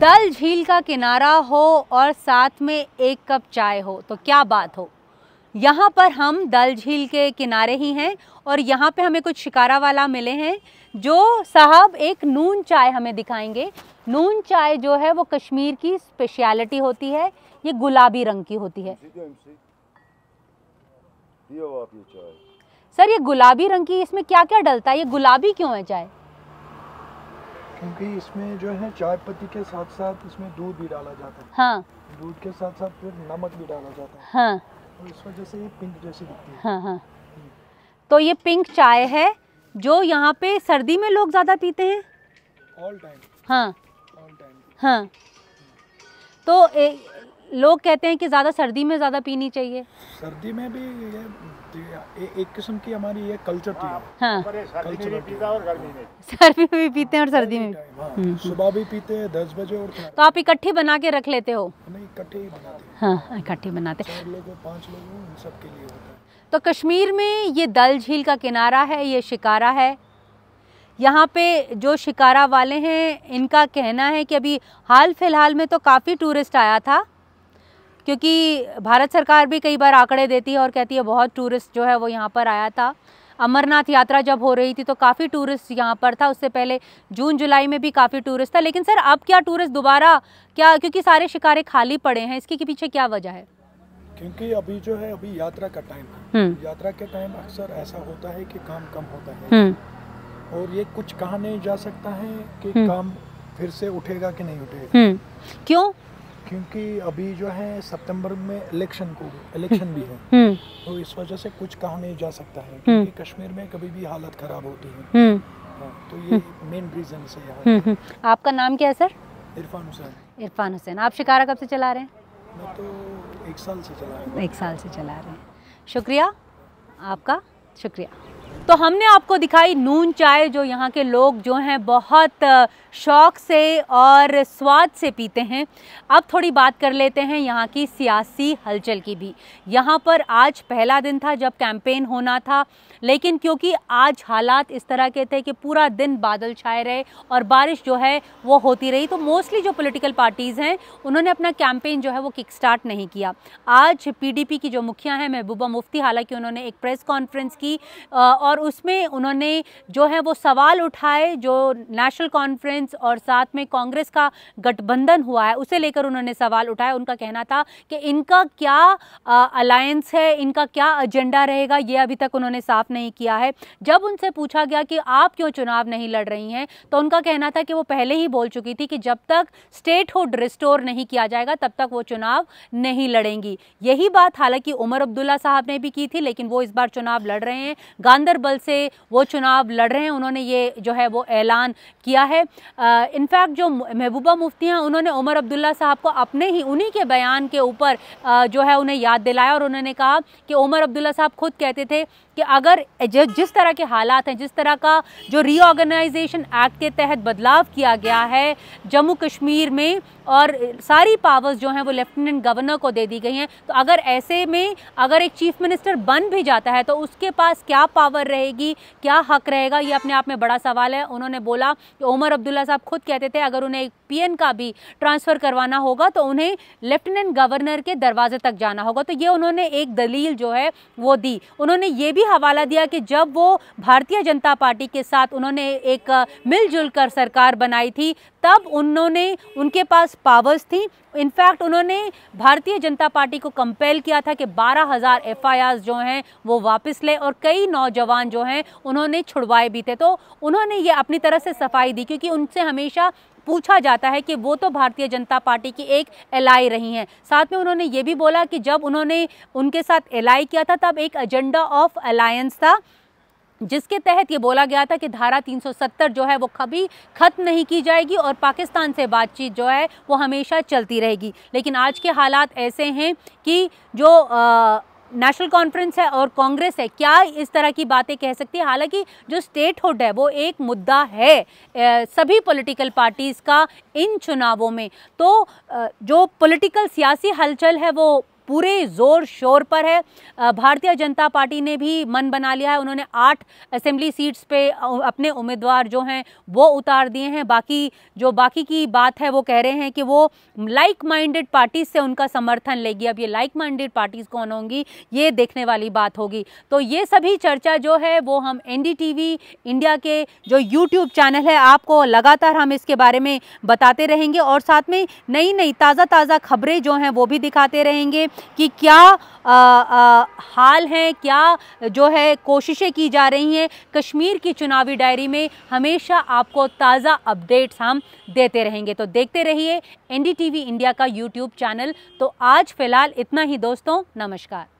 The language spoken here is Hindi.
दल झील का किनारा हो और साथ में एक कप चाय हो तो क्या बात हो यहाँ पर हम दल झील के किनारे ही हैं और यहाँ पे हमें कुछ शिकारा वाला मिले हैं जो साहब एक नून चाय हमें दिखाएंगे नून चाय जो है वो कश्मीर की स्पेशलिटी होती है ये गुलाबी रंग की होती है सर ये गुलाबी रंग की इसमें क्या क्या डलता है ये गुलाबी क्यों है चाय क्योंकि इसमें जो है चाय पत्ती के साथ साथ इसमें दूध भी डाला जाता है हाँ। दूध के साथ साथ फिर नमक भी डाला जाता है हाँ। और तो इस वजह से ये पिंक जैसी दिखती है हाँ हाँ तो ये पिंक चाय है जो यहाँ पे सर्दी में लोग ज़्यादा पीते हैं ऑल टाइम हाँ ऑल टाइम हाँ तो ए, लोग कहते हैं कि ज़्यादा सर्दी में ज़्यादा पीनी चाहिए सर्दी में भी ये ए, एक किस्म की हमारी ये कल्चर थी हाँ।, हाँ। सर्दी में भी पीते हैं और सर्दी में भी हाँ। हम्म। सुबह भी पीते हैं दस बजे और तो आप इकट्ठी बना के रख लेते हो नहीं इकट्ठे ही बनाते हाँ इकट्ठे बनाते पाँच लोगों सबके लिए तो कश्मीर में ये दल झील का किनारा है ये शिकारा है यहाँ पे जो शिकारा वाले हैं इनका कहना है कि अभी हाल फिलहाल में तो काफ़ी टूरिस्ट आया था क्योंकि भारत सरकार भी कई बार आंकड़े देती है और कहती है बहुत टूरिस्ट जो है वो यहाँ पर आया था अमरनाथ यात्रा जब हो रही थी तो काफ़ी टूरिस्ट यहाँ पर था उससे पहले जून जुलाई में भी काफ़ी टूरिस्ट था लेकिन सर अब क्या टूरिस्ट दोबारा क्या क्योंकि सारे शिकारे खाली पड़े हैं इसके पीछे क्या वजह है क्योंकि अभी जो है अभी यात्रा का टाइम है हम्म। यात्रा के टाइम अक्सर ऐसा होता है कि काम कम होता है हम्म। और ये कुछ कहा नहीं जा सकता है कि हम्म। काम फिर से उठेगा कि नहीं उठेगा क्यों क्योंकि अभी जो है सितंबर में इलेक्शन को इलेक्शन भी है हम्म। तो इस वजह से कुछ कहा नहीं जा सकता है हम्म। क्योंकि कश्मीर में कभी भी हालत खराब होती है हम्म। हाँ, तो ये मेन रीजन है आपका नाम क्या है सर इरफान हुसैन इरफान हुसैन आप शिकारा कब से चला रहे हैं मैं तो एक साल से चला रहा हूँ एक साल से चला रहे हैं शुक्रिया आपका शुक्रिया तो हमने आपको दिखाई नून चाय जो यहाँ के लोग जो हैं बहुत शौक से और स्वाद से पीते हैं अब थोड़ी बात कर लेते हैं यहाँ की सियासी हलचल की भी यहाँ पर आज पहला दिन था जब कैंपेन होना था लेकिन क्योंकि आज हालात इस तरह के थे कि पूरा दिन बादल छाए रहे और बारिश जो है वो होती रही तो मोस्टली जो पॉलिटिकल पार्टीज़ हैं उन्होंने अपना कैंपेन जो है वो किक स्टार्ट नहीं किया आज पीडीपी की जो मुखिया हैं महबूबा मुफ्ती हालांकि उन्होंने एक प्रेस कॉन्फ्रेंस की और और उसमें उन्होंने जो है वो सवाल उठाए जो नेशनल कॉन्फ्रेंस और साथ में कांग्रेस का गठबंधन हुआ है उसे लेकर उन्होंने सवाल उठाया उनका कहना था कि इनका क्या अलायंस है इनका क्या एजेंडा रहेगा ये अभी तक उन्होंने साफ नहीं किया है जब उनसे पूछा गया कि आप क्यों चुनाव नहीं लड़ रही हैं तो उनका कहना था कि वो पहले ही बोल चुकी थी कि जब तक स्टेटहुड रिस्टोर नहीं किया जाएगा तब तक वो चुनाव नहीं लड़ेंगी यही बात हालांकि उमर अब्दुल्ला साहब ने भी की थी लेकिन वो इस बार चुनाव लड़ रहे हैं गांधर बल से वो चुनाव लड़ रहे हैं उन्होंने ये जो है वो ऐलान किया है इनफैक्ट जो महबूबा मुफ्ती हैं उन्होंने उमर अब्दुल्ला साहब को अपने ही उन्हीं के बयान के ऊपर जो है उन्हें याद दिलाया और उन्होंने कहा कि उमर अब्दुल्ला साहब खुद कहते थे कि अगर जिस तरह के हालात हैं जिस तरह का जो रीऑर्गेनाइजेशन एक्ट के तहत बदलाव किया गया है जम्मू कश्मीर में और सारी पावर्स जो हैं वो लेफ्टिनेंट गवर्नर को दे दी गई हैं तो अगर ऐसे में अगर एक चीफ मिनिस्टर बन भी जाता है तो उसके पास क्या पावर रहेगी क्या हक रहेगा ये अपने आप में बड़ा सवाल है उन्होंने बोला कि उमर अब्दुल्ला साहब खुद कहते थे अगर उन्हें एक का भी ट्रांसफ़र करवाना होगा तो उन्हें लेफ्टिनेंट गवर्नर के दरवाजे तक जाना होगा तो ये उन्होंने एक दलील जो है वो दी उन्होंने ये भी हवाला दिया कि जब वो भारतीय जनता पार्टी के साथ उन्होंने एक मिलजुल कर सरकार बनाई थी तब उन्होंने उनके पास पावर्स थी इनफैक्ट उन्होंने भारतीय जनता पार्टी को कंपेल किया था कि 12,000 हज़ार एफ जो हैं वो वापस ले और कई नौजवान जो हैं उन्होंने छुड़वाए भी थे तो उन्होंने ये अपनी तरह से सफाई दी क्योंकि उनसे हमेशा पूछा जाता है कि वो तो भारतीय जनता पार्टी की एक एल रही हैं साथ में उन्होंने ये भी बोला कि जब उन्होंने उनके साथ एलाई किया था तब एक एजेंडा ऑफ अलायंस था जिसके तहत ये बोला गया था कि धारा 370 जो है वो कभी ख़त्म नहीं की जाएगी और पाकिस्तान से बातचीत जो है वो हमेशा चलती रहेगी लेकिन आज के हालात ऐसे हैं कि जो आ, नेशनल कॉन्फ्रेंस है और कांग्रेस है क्या इस तरह की बातें कह सकती है हालांकि जो स्टेटहुड है वो एक मुद्दा है सभी पॉलिटिकल पार्टीज़ का इन चुनावों में तो जो पॉलिटिकल सियासी हलचल है वो पूरे जोर शोर पर है भारतीय जनता पार्टी ने भी मन बना लिया है उन्होंने आठ असेंबली सीट्स पे अपने उम्मीदवार जो हैं वो उतार दिए हैं बाकी जो बाकी की बात है वो कह रहे हैं कि वो लाइक माइंडेड पार्टीज से उनका समर्थन लेगी अब ये लाइक माइंडेड पार्टीज कौन होंगी ये देखने वाली बात होगी तो ये सभी चर्चा जो है वो हम एन इंडिया के जो यूट्यूब चैनल है आपको लगातार हम इसके बारे में बताते रहेंगे और साथ में नई नई ताज़ा ताज़ा खबरें जो हैं वो भी दिखाते रहेंगे कि क्या आ, आ, हाल हैं क्या जो है कोशिशें की जा रही हैं कश्मीर की चुनावी डायरी में हमेशा आपको ताज़ा अपडेट्स हम देते रहेंगे तो देखते रहिए एनडीटीवी इंडिया का यूट्यूब चैनल तो आज फ़िलहाल इतना ही दोस्तों नमस्कार